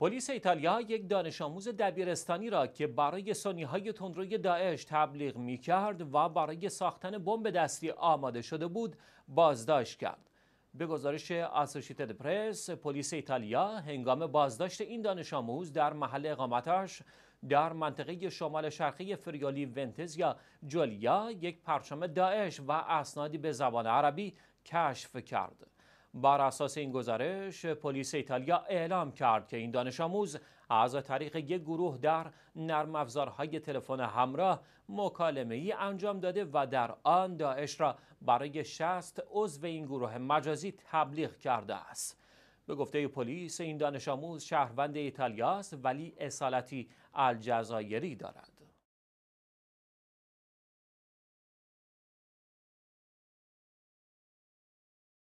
پلیس ایتالیا یک دانش آموز دبیرستانی را که برای سنی های تندروی داعش تبلیغ می کرد و برای ساختن بمب دستی آماده شده بود بازداشت کرد. به گزارش آسوشیتد پرس، پلیس ایتالیا هنگام بازداشت این دانش آموز در محل اقامتش در منطقه شمال شرقی فریالی ونتز یا جولیا یک پرچم داعش و اسنادی به زبان عربی کشف کرد. بر اساس این گزارش پلیس ایتالیا اعلام کرد که این دانش آموز از طریق یک گروه در نرم افزارهای تلفن همراه مکالمه ای انجام داده و در آن داعش را برای 60 عضو این گروه مجازی تبلیغ کرده است به گفته پلیس این دانش آموز شهروند ایتالیا است ولی اصالتی الجزایری دارد